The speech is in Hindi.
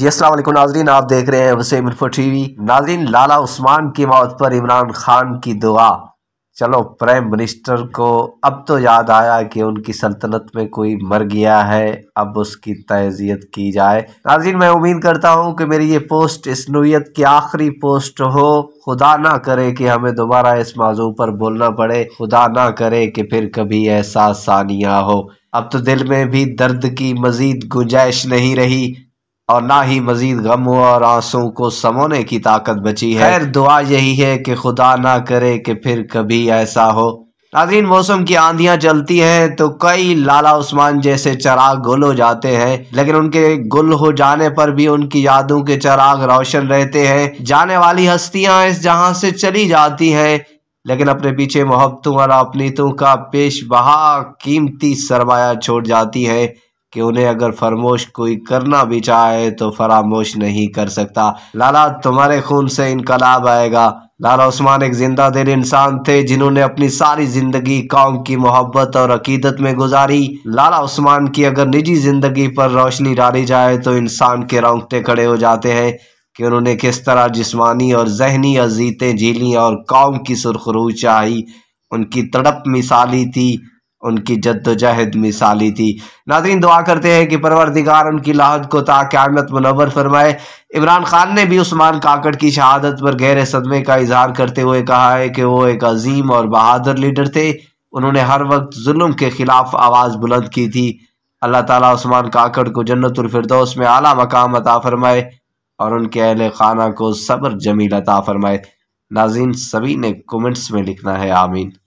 जी असल नाजरीन आप देख रहे हैं वसे इन्फो टी वी नाजरीन लाला उस्मान की मौत पर इमरान खान की दुआ चलो प्राइम मिनिस्टर को अब तो याद आया कि उनकी सल्तनत में कोई मर गया है अब उसकी तजियत की जाए नाजरीन मैं उम्मीद करता हूँ कि मेरी ये पोस्ट इस नोयत की आखिरी पोस्ट हो खुदा ना करे कि हमें दोबारा इस मौजू पर बोलना पड़े खुदा ना करे कि फिर कभी ऐसा सानिया हो अब तो दिल में भी दर्द की मजीद गुंजाइश नहीं रही और ना ही मजीद गम और आंसू को समोने की ताकत बची है खैर दुआ यही है कि खुदा ना करे कि फिर कभी ऐसा हो नाजरीन मौसम की आंधियां चलती हैं तो कई लाला उस्मान जैसे चराग गुल हो जाते हैं लेकिन उनके गुल हो जाने पर भी उनकी यादों के चराग रोशन रहते हैं जाने वाली हस्तियां इस जहां से चली जाती हैं लेकिन अपने पीछे मोहब्बतों और अपनीतों का पेश बहा कीमती सरमाया छोड़ जाती है कि उन्हें अगर फरमोश कोई करना भी चाहे तो फरामोश नहीं कर सकता लाला तुम्हारे खून से इनकलाब आएगा लाला उस्मान एक जिंदा दिल इंसान थे जिन्होंने अपनी सारी ज़िंदगी कौम की मोहब्बत और अकीदत में गुजारी लाला उस्मान की अगर निजी ज़िंदगी पर रोशनी डाली जाए तो इंसान के रोंगटे खड़े हो जाते हैं कि उन्होंने किस तरह जिस्मानी और जहनी अजीतें झीली और कौम की सुरखरू चाही उनकी तड़प मिसाली थी उनकी जद्दोजहद मिसाली थी नाजरीन दुआ करते हैं कि परवरदिगार उनकी लाहत को ताक़्यामत मनवर फरमाए इमरान खान ने भी उस्मान काकड़ की शहादत पर गहरे सदमे का इजहार करते हुए कहा है कि वो एक अजीम और बहादुर लीडर थे उन्होंने हर वक्त जुल्म के ख़िलाफ़ आवाज़ बुलंद की थी अल्लाह ताला उस्मान काकड़ को जन्नतफरदोस में आला मकाम अता फरमाए और उनके अहल खाना को सब्र जमील अता फरमाए नाजीन सभी ने कमेंट्स में लिखना है आमीन